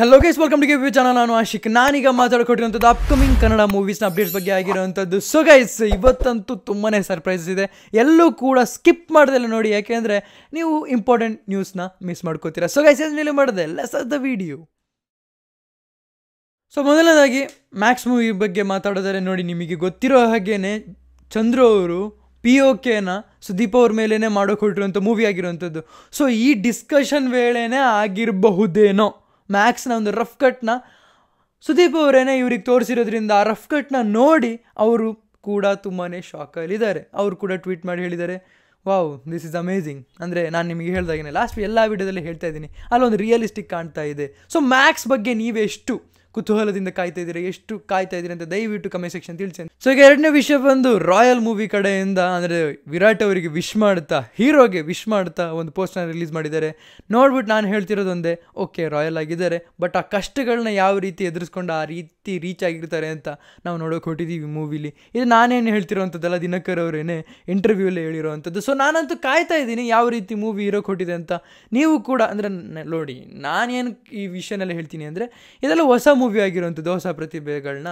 hello guys welcome to give you channel ನಾನು ಆಶಿಕ್ ನಾನೀಗ ಮಾತಾಡ್ಕೊಟ್ಟಿರುವಂಥದ್ದು ಅಪ್ಕಮಿಂಗ್ ಕನ್ನಡ ಮೂವೀಸ್ನ ಅಪ್ಡೇಟ್ಸ್ ಬಗ್ಗೆ ಆಗಿರುವಂಥದ್ದು ಸೊ ಗೈಸ್ ಇವತ್ತಂತೂ ತುಂಬಾ ಸರ್ಪ್ರೈಸ್ ಇದೆ ಎಲ್ಲೂ ಕೂಡ ಸ್ಕಿಪ್ ಮಾಡ್ದಲ್ಲ ನೋಡಿ ಯಾಕೆಂದರೆ ನೀವು ಇಂಪಾರ್ಟೆಂಟ್ ನ್ಯೂಸ್ನ ಮಿಸ್ ಮಾಡ್ಕೋತೀರಾ ಸೊ ಗೈಸ್ ನೀವು ಮಾಡಿದೆ ಎಲ್ಲ ಆಫ್ ದ ವಿಡಿಯೋ ಸೊ ಮೊದಲನೇದಾಗಿ ಮ್ಯಾಕ್ಸ್ ಮೂವಿ ಬಗ್ಗೆ ಮಾತಾಡೋದಾದ್ರೆ ನೋಡಿ ನಿಮಗೆ ಗೊತ್ತಿರೋ ಹಾಗೇನೆ ಚಂದ್ರು ಅವರು ಪಿ ಓ ಕೆನ ಸುದೀಪ್ ಅವ್ರ ಮೇಲೇ ಮಾಡೋಕೆ ಮೂವಿ ಆಗಿರುವಂಥದ್ದು ಸೊ ಈ ಡಿಸ್ಕಷನ್ ವೇಳೆನೇ ಆಗಿರಬಹುದೇನೋ ಮ್ಯಾಕ್ಸ್ನ ಒಂದು ರಫ್ ಕಟ್ನ ಸುದೀಪ್ ಅವರೇನೇ ಇವ್ರಿಗೆ ತೋರಿಸಿರೋದ್ರಿಂದ ಆ ರಫ್ ಕಟ್ನ ನೋಡಿ ಅವರು ಕೂಡ ತುಂಬಾ ಶಾಕಲ್ಲಿದ್ದಾರೆ ಅವರು ಕೂಡ ಟ್ವೀಟ್ ಮಾಡಿ ಹೇಳಿದ್ದಾರೆ ವಾವ್ ದಿಸ್ ಇಸ್ ಅಮೇಝಿಂಗ್ ಅಂದರೆ ನಾನು ನಿಮಗೆ ಹೇಳ್ದಾಗೇನೆ ಲಾಸ್ಟ್ ಎಲ್ಲ ವಿಡಿಯೋದಲ್ಲಿ ಹೇಳ್ತಾ ಇದ್ದೀನಿ ಅಲ್ಲೊಂದು ರಿಯಲಿಸ್ಟಿಕ್ ಕಾಣ್ತಾ ಇದೆ ಸೊ ಮ್ಯಾಕ್ಸ್ ಬಗ್ಗೆ ನೀವೆಷ್ಟು ಕುತೂಹಲದಿಂದ ಕಾಯ್ತಾ ಇದ್ದೀರಾ ಎಷ್ಟು ಕಾಯ್ತಾ ಇದ್ದೀರಾ ಅಂತ ದಯವಿಟ್ಟು ಕಮೆಂಟ್ ಸೆಕ್ಷನ್ ತಿಳಿಸಿ ಸೊ ಈಗ ಎರಡನೇ ವಿಷಯ ಬಂದು ರಾಯಲ್ ಮೂವಿ ಕಡೆಯಿಂದ ಅಂದರೆ ವಿರಾಟ್ ಅವರಿಗೆ ವಿಶ್ ಮಾಡ್ತಾ ಹೀರೋಗೆ ವಿಶ್ ಮಾಡ್ತಾ ಒಂದು ಪೋಸ್ಟ್ನ ರಿಲೀಸ್ ಮಾಡಿದ್ದಾರೆ ನೋಡ್ಬಿಟ್ಟು ನಾನು ಹೇಳ್ತಿರೋದೊಂದೇ ಓಕೆ ರಾಯಲ್ ಆಗಿದ್ದಾರೆ ಬಟ್ ಆ ಕಷ್ಟಗಳನ್ನ ಯಾವ ರೀತಿ ಎದುರಿಸ್ಕೊಂಡು ಆ ರೀತಿ ರೀಚ್ ಆಗಿರ್ತಾರೆ ಅಂತ ನಾವು ನೋಡೋಕೆ ಹೊಟ್ಟಿದ್ದೀವಿ ಮೂವಿಲಿ ಇದು ನಾನೇನು ಹೇಳ್ತಿರೋವಂಥದ್ದಲ್ಲ ದಿನಕರ್ ಅವರೇನೇ ಇಂಟರ್ವ್ಯೂಲ್ಲೇ ಹೇಳಿರೋವಂಥದ್ದು ಸೊ ನಾನಂತೂ ಕಾಯ್ತಾ ಇದ್ದೀನಿ ಯಾವ ರೀತಿ ಮೂವಿ ಇರೋಕೆ ಹೊಟ್ಟಿದೆ ಅಂತ ನೀವು ಕೂಡ ಅಂದರೆ ನೋಡಿ ನಾನೇನು ಈ ವಿಷಯನೆಲ್ಲ ಹೇಳ್ತೀನಿ ಅಂದರೆ ಇದೆಲ್ಲ ಹೊಸ ಮೂವಿ ಆಗಿರುವಂಥದ್ದು ಹೊಸ ಪ್ರತಿಭೆಗಳನ್ನ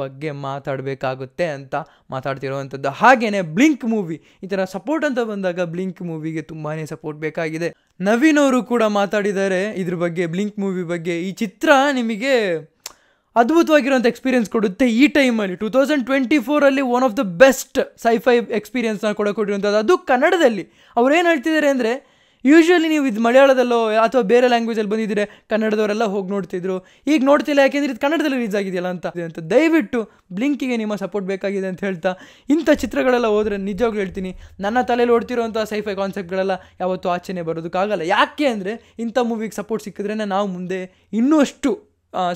ಬಗ್ಗೆ ಮಾತಾಡಬೇಕಾಗುತ್ತೆ ಅಂತ ಮಾತಾಡ್ತಿರುವಂಥದ್ದು ಹಾಗೆಯೇ ಬ್ಲಿಂಕ್ ಮೂವಿ ಈ ಥರ ಸಪೋರ್ಟ್ ಅಂತ ಬಂದಾಗ ಬ್ಲಿಂಕ್ ಮೂವಿಗೆ ತುಂಬಾ ಸಪೋರ್ಟ್ ಬೇಕಾಗಿದೆ ನವೀನ್ ಅವರು ಕೂಡ ಮಾತಾಡಿದ್ದಾರೆ ಇದ್ರ ಬಗ್ಗೆ ಬ್ಲಿಂಕ್ ಮೂವಿ ಬಗ್ಗೆ ಈ ಚಿತ್ರ ನಿಮಗೆ ಅದ್ಭುತವಾಗಿರುವಂಥ ಎಕ್ಸ್ಪೀರಿಯನ್ಸ್ ಕೊಡುತ್ತೆ ಈ ಟೈಮಲ್ಲಿ ಟೂ ತೌಸಂಡ್ ಟ್ವೆಂಟಿ ಫೋರಲ್ಲಿ one of the best sci fi ಎಕ್ಸ್ಪೀರಿಯೆನ್ಸ್ನ ಕೂಡ ಕೊಟ್ಟಿರುವಂಥದ್ದು ಅದು ಕನ್ನಡದಲ್ಲಿ ಅವ್ರು ಏನು ಹೇಳ್ತಿದ್ದಾರೆ ಅಂದರೆ ಯೂಶ್ವಲಿ ನೀವು ಇದು ಮಲಯಾಳದಲ್ಲೋ ಅಥವಾ ಬೇರೆ ಲ್ಯಾಂಗ್ವೇಜಲ್ಲಿ ಬಂದಿದ್ದರೆ ಕನ್ನಡದವರೆಲ್ಲ ಹೋಗಿ ನೋಡ್ತಿದ್ರು ಈಗ ನೋಡ್ತಿಲ್ಲ ಯಾಕೆಂದರೆ ಇದು ಕನ್ನಡದಲ್ಲಿ ರೀಸ್ ಆಗಿದೆಯಲ್ಲ ಅಂತ ಅಂತ ದಯವಿಟ್ಟು ಬ್ಲಿಂಕಿಗೆ ನಿಮ್ಮ ಸಪೋರ್ಟ್ ಬೇಕಾಗಿದೆ ಅಂತ ಹೇಳ್ತಾ ಇಂಥ ಚಿತ್ರಗಳೆಲ್ಲ ಹೋದರೆ ನಿಜವಾಗ್ಲೂ ಹೇಳ್ತೀನಿ ನನ್ನ ತಲೆಯಲ್ಲಿ ಓಡ್ತಿರುವಂಥ ಸೈಫೈ ಕಾನ್ಸೆಪ್ಟ್ಗಳೆಲ್ಲ ಯಾವತ್ತೂ ಆಚೆನೆ ಬರೋದಕ್ಕಾಗಲ್ಲ ಯಾಕೆ ಅಂದರೆ ಇಂಥ ಮೂವಿಗೆ ಸಪೋರ್ಟ್ ಸಿಕ್ಕಿದ್ರೆ ನಾವು ಮುಂದೆ ಇನ್ನೂ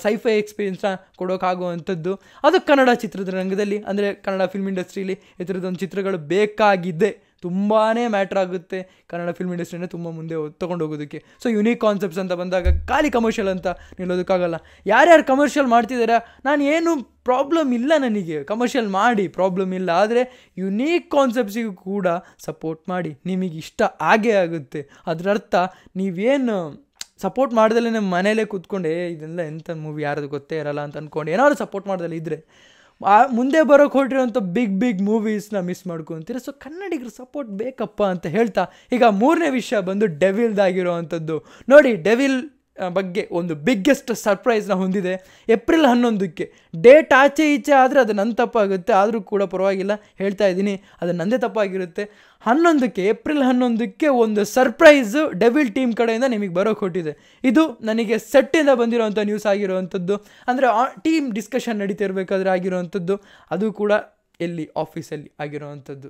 ಸೈಫೈ ಎಕ್ಸ್ಪೀರಿಯನ್ಸ್ನ ಕೊಡೋಕ್ಕಾಗುವಂಥದ್ದು ಅದು ಕನ್ನಡ ಚಿತ್ರದ ರಂಗದಲ್ಲಿ ಅಂದರೆ ಕನ್ನಡ ಫಿಲ್ಮ್ ಇಂಡಸ್ಟ್ರೀಲಿ ಈ ಥರದೊಂದು ಚಿತ್ರಗಳು ಬೇಕಾಗಿದೆ ತುಂಬಾ ಮ್ಯಾಟ್ರ್ ಆಗುತ್ತೆ ಕನ್ನಡ ಫಿಲ್ಮ್ ಇಂಡಸ್ಟ್ರಿನೇ ತುಂಬ ಮುಂದೆ ತೊಗೊಂಡು ಹೋಗೋದಕ್ಕೆ ಸೊ ಯುನೀಕ್ ಕಾನ್ಸೆಪ್ಟ್ಸ್ ಅಂತ ಬಂದಾಗ ಖಾಲಿ ಕಮರ್ಷಿಯಲ್ ಅಂತ ನಿಲ್ಲೋದಕ್ಕಾಗಲ್ಲ ಯಾರ್ಯಾರು ಕಮರ್ಷಿಯಲ್ ಮಾಡ್ತಿದ್ದೀರಾ ನಾನು ಏನು ಪ್ರಾಬ್ಲಮ್ ಇಲ್ಲ ನನಗೆ ಕಮರ್ಷಿಯಲ್ ಮಾಡಿ ಪ್ರಾಬ್ಲಮ್ ಇಲ್ಲ ಆದರೆ ಯುನೀಕ್ ಕಾನ್ಸೆಪ್ಟ್ಸಿಗೂ ಕೂಡ ಸಪೋರ್ಟ್ ಮಾಡಿ ನಿಮಗೆ ಇಷ್ಟ ಆಗೇ ಆಗುತ್ತೆ ಅದರರ್ಥ ನೀವೇನು ಸಪೋರ್ಟ್ ಮಾಡ್ದಲೇ ಮನೇಲೇ ಕೂತ್ಕೊಂಡೆ ಇದೆಲ್ಲ ಎಂಥ ಮೂವಿ ಯಾರದು ಗೊತ್ತೇ ಇರಲ್ಲ ಅಂತ ಅಂದ್ಕೊಂಡು ಏನಾದ್ರು ಸಪೋರ್ಟ್ ಮಾಡ್ದಲ್ಲ ಇದ್ದರೆ ಮುಂದೆ ಬರೋಕ್ಕೆ ಹೊರಟಿರೋಂಥ ಬಿಗ್ ಬಿಗ್ ಮೂವೀಸ್ನ ಮಿಸ್ ಮಾಡ್ಕೊತೀರ ಸೊ ಕನ್ನಡಿಗರು ಸಪೋರ್ಟ್ ಬೇಕಪ್ಪ ಅಂತ ಹೇಳ್ತಾ ಈಗ ಮೂರನೇ ವಿಷಯ ಬಂದು ಡೆವಿಲ್ದಾಗಿರೋ ಅಂಥದ್ದು ನೋಡಿ ಡೆವಿಲ್ ಬಗ್ಗೆ ಒಂದು ಬಿಗ್ಗೆಸ್ಟ್ ಸರ್ಪ್ರೈಸ್ನ ಹೊಂದಿದೆ ಏಪ್ರಿಲ್ ಹನ್ನೊಂದಕ್ಕೆ ಡೇಟ್ ಆಚೆ ಈಚೆ ಆದರೆ ಅದು ನನ್ನ ತಪ್ಪಾಗುತ್ತೆ ಆದರೂ ಕೂಡ ಪರವಾಗಿಲ್ಲ ಹೇಳ್ತಾ ಇದ್ದೀನಿ ಅದು ನನ್ನದೇ ತಪ್ಪಾಗಿರುತ್ತೆ ಹನ್ನೊಂದಕ್ಕೆ ಏಪ್ರಿಲ್ ಹನ್ನೊಂದಕ್ಕೆ ಒಂದು ಸರ್ಪ್ರೈಸು ಡೆವಿಲ್ ಟೀಮ್ ಕಡೆಯಿಂದ ನಿಮಗೆ ಬರೋ ಕೊಟ್ಟಿದೆ ಇದು ನನಗೆ ಸೆಟ್ಟಿಂದ ಬಂದಿರುವಂಥ ನ್ಯೂಸ್ ಆಗಿರುವಂಥದ್ದು ಅಂದರೆ ಆ ಟೀಮ್ ಡಿಸ್ಕಷನ್ ನಡೀತಿರ್ಬೇಕಾದ್ರೆ ಆಗಿರುವಂಥದ್ದು ಅದು ಕೂಡ ಎಲ್ಲಿ ಆಫೀಸಲ್ಲಿ ಆಗಿರುವಂಥದ್ದು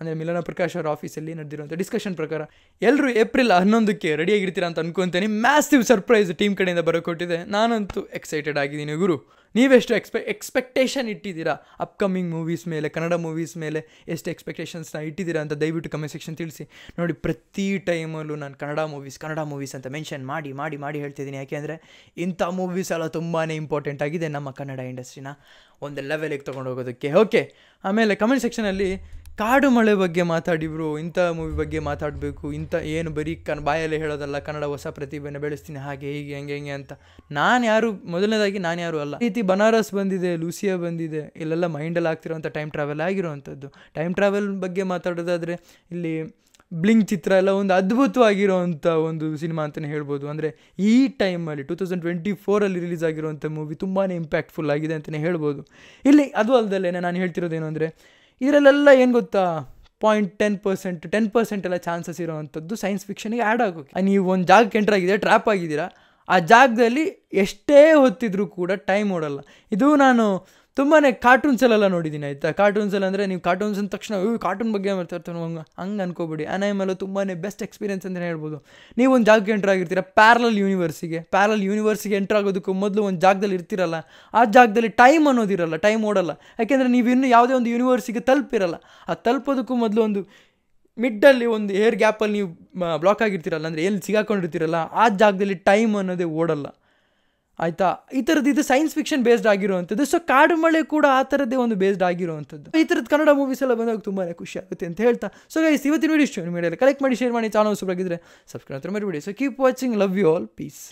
ಅಂದರೆ ಮಿಲನ ಪ್ರಕಾಶ್ ಅವರ ಆಫೀಸಲ್ಲಿ ನಡೆದಿರುವಂಥ ಡಿಸ್ಕಷನ್ ಪ್ರಕಾರ ಎಲ್ಲರೂ ಏಪ್ರಿಲ್ ಹನ್ನೊಂದಕ್ಕೆ ರೆಡಿಯಾಗಿರ್ತೀರ ಅಂತ ಅಂದ್ಕೊತೀನಿ ಮ್ಯಾಸಿವ್ ಸರ್ಪ್ರೈಸ್ ಟೀಮ್ ಕಡೆಯಿಂದ ಬರೋಕೊಟ್ಟಿದೆ ನಾನಂತೂ ಎಕ್ಸೈಟೆಡ್ ಆಗಿದ್ದೀನಿ ಗುರು ನೀವೆಷ್ಟು ಎಕ್ಸ್ಪೆ ಎಕ್ಸ್ಪೆಕ್ಟೇಷನ್ ಇಟ್ಟಿದ್ದೀರಾ ಅಪ್ಕಮಿಂಗ್ ಮೂವೀಸ್ ಮೇಲೆ ಕನ್ನಡ ಮೂವೀಸ್ ಮೇಲೆ ಎಷ್ಟು ಎಕ್ಸ್ಪೆಕ್ಟೇಷನ್ಸ್ನ ಇಟ್ಟಿದ್ದೀರಾ ಅಂತ ದಯವಿಟ್ಟು ಕಮೆಂಟ್ ಸೆಕ್ಷನ್ ತಿಳಿಸಿ ನೋಡಿ ಪ್ರತಿ ಟೈಮಲ್ಲೂ ನಾನು ಕನ್ನಡ ಮೂವೀಸ್ ಕನ್ನಡ ಮೂವೀಸ್ ಅಂತ ಮೆನ್ಷನ್ ಮಾಡಿ ಮಾಡಿ ಮಾಡಿ ಹೇಳ್ತಿದ್ದೀನಿ ಯಾಕೆಂದರೆ ಇಂಥ ಮೂವೀಸ್ ಎಲ್ಲ ತುಂಬಾ ಇಂಪಾರ್ಟೆಂಟ್ ಆಗಿದೆ ನಮ್ಮ ಕನ್ನಡ ಇಂಡಸ್ಟ್ರಿನ ಒಂದು ಲೆವೆಲಿಗೆ ತೊಗೊಂಡು ಹೋಗೋದಕ್ಕೆ ಓಕೆ ಆಮೇಲೆ ಕಮೆಂಟ್ ಸೆಕ್ಷನಲ್ಲಿ ಕಾಡು ಮಳೆ ಬಗ್ಗೆ ಮಾತಾಡಿ ಇಂಥ ಮೂವಿ ಬಗ್ಗೆ ಮಾತಾಡಬೇಕು ಇಂಥ ಏನು ಬರೀ ಕನ್ ಬಾಯಲ್ಲೇ ಹೇಳೋದಲ್ಲ ಕನ್ನಡ ಹೊಸ ಪ್ರತಿಭೆನ ಬೆಳೆಸ್ತೀನಿ ಹಾಗೆ ಹೀಗೆ ಹೆಂಗೆ ಹೆಂಗೆ ಅಂತ ನಾನು ಯಾರು ಮೊದಲನೇದಾಗಿ ನಾನು ಯಾರು ಅಲ್ಲ ರೀತಿ ಬನಾರಸ್ ಬಂದಿದೆ ಲೂಸಿಯಾ ಬಂದಿದೆ ಇಲ್ಲೆಲ್ಲ ಮೈಂಡಲ್ಲಿ ಆಗ್ತಿರೋಂಥ ಟೈಮ್ ಟ್ರಾವೆಲ್ ಆಗಿರುವಂಥದ್ದು ಟೈಮ್ ಟ್ರಾವೆಲ್ ಬಗ್ಗೆ ಮಾತಾಡೋದಾದರೆ ಇಲ್ಲಿ ಬ್ಲಿಂಗ್ ಚಿತ್ರ ಎಲ್ಲ ಒಂದು ಅದ್ಭುತವಾಗಿರುವಂಥ ಒಂದು ಸಿನಿಮಾ ಅಂತಲೇ ಹೇಳ್ಬೋದು ಅಂದರೆ ಈ ಟೈಮಲ್ಲಿ ಟೂ ತೌಸಂಡ್ ಟ್ವೆಂಟಿ ಫೋರಲ್ಲಿ ರಿಲೀಸ್ ಆಗಿರುವಂಥ ಮೂವಿ ತುಂಬಾ ಇಂಪ್ಯಾಕ್ಟ್ಫುಲ್ ಆಗಿದೆ ಅಂತಲೇ ಹೇಳ್ಬೋದು ಇಲ್ಲಿ ಅದು ಅಲ್ಲದಲ್ಲೇ ನಾನು ಹೇಳ್ತಿರೋದೇನು ಅಂದರೆ ಇದರಲ್ಲೆಲ್ಲ ಏನು ಗೊತ್ತಾ point ten percent ten percent ಎಲ್ಲ ಚಾನ್ಸಸ್ ಇರೋವಂಥದ್ದು ಸೈನ್ಸ್ ಫಿಕ್ಷನ್ಗೆ ಆ್ಯಡ್ ಆಗೋಕೆ ನೀವು ಒಂದು ಜಾಗಕ್ಕೆ ಎಂಟ್ರಾಗಿದೆ ಟ್ರ್ಯಾಪ್ ಆಗಿದ್ದೀರಾ ಆ ಜಾಗದಲ್ಲಿ ಎಷ್ಟೇ ಹೊತ್ತಿದ್ರೂ ಕೂಡ ಟೈಮ್ ಓಡಲ್ಲ ಇದು ನಾನು ತುಂಬಾ ಕಾರ್ಟೂನ್ಸಲ್ಲೆಲ್ಲ ನೋಡಿದ್ದೀನಿ ಆಯಿತಾ ಕಾರ್ಟೂನ್ಸಲ್ಲಿ ಅಂದರೆ ನೀವು ಕಾರ್ಟೂನ್ಸ್ ಅಂದ ತಕ್ಷಣ ಕಾರ್ಟೂನ್ ಬಗ್ಗೆ ಮಾತಾಡ್ತಾನೆ ಹಂಗೆ ಹಂಗೆ ಅನ್ಕೋಬೇಡಿ ನೈಮಲ್ಲೂ ತುಂಬಾ ಬೆಸ್ಟ್ ಎಕ್ಸ್ಪೀರಿಯನ್ಸ್ ಅಂತಲೇ ಹೇಳ್ಬೋದು ನೀವು ಒಂದು ಜಾಗಕ್ಕೆ ಎಂಟ್ರ್ ಆಗಿರ್ತೀರ ಪ್ಯಾರಲಲ್ ಯೂನಿವರ್ಸಿಗೆ ಪ್ಯಾರಲ್ ಯೂನಿವರ್ಸಿಗೆ ಎಂಟ್ರ್ ಆಗೋದಕ್ಕೂ ಮೊದಲು ಒಂದು ಜಾಗದಲ್ಲಿ ಇರ್ತಿರಲ್ಲ ಆ ಜಾಗದಲ್ಲಿ ಟೈಮ್ ಅನ್ನೋದಿರಲ್ಲ ಟೈಮ್ ಓಡಲ್ಲ ಯಾಕೆಂದರೆ ನೀವು ಇನ್ನೂ ಯಾವುದೇ ಒಂದು ಯೂನಿವರ್ಸಿಗೆ ತಲುಪಿರಲ್ಲ ಆ ತಲುಪೋದಕ್ಕೂ ಮೊದಲು ಒಂದು ಮಿಡ್ಡಲ್ಲಿ ಒಂದು ಏರ್ ಗ್ಯಾಪಲ್ಲಿ ನೀವು ಬ್ಲಾಕ್ ಆಗಿರ್ತೀರಲ್ಲ ಅಂದರೆ ಎಲ್ಲಿ ಸಿಗಾಕೊಂಡಿರ್ತೀರಲ್ಲ ಆ ಜಾಗದಲ್ಲಿ ಟೈಮ್ ಅನ್ನೋದೇ ಓಡಲ್ಲ ಆಯಿತಾ ಈ ಥರದ್ದು ಇದು ಸೈನ್ಸ್ ಫಿಕ್ಷನ್ ಬೇಸ್ಡ್ ಆಗಿರುವಂಥದ್ದು ಸೊ ಕಾಡು ಮಳೆ ಕೂಡ ಆ ಥರದ್ದೇ ಒಂದು ಬೇಸ್ಡ್ ಆಗಿರುವಂಥದ್ದು ಈ ಥರದ್ದು ಕನ್ನಡ ಮೂವೀಸ್ ಎಲ್ಲ ಬಂದಾಗ ತುಂಬಾ ಖುಷಿ ಆಗುತ್ತೆ ಅಂತ ಹೇಳ್ತಾ ಸೊ ಗೈಸ್ ಇವತ್ತಿನ ವಿಡಿಯೋ ಇಷ್ಟು ನಿಮ್ಮ ಕಲೆಕ್ಟ್ ಮಾಡಿ ಶೇರ್ ಮಾಡಿ ಚಾನಲ್ ಆಗಿದ್ರೆ ಸಬ್ಸ್ಕ್ರೈಬ್ ಬಿಡಿ so keep watching love you all piece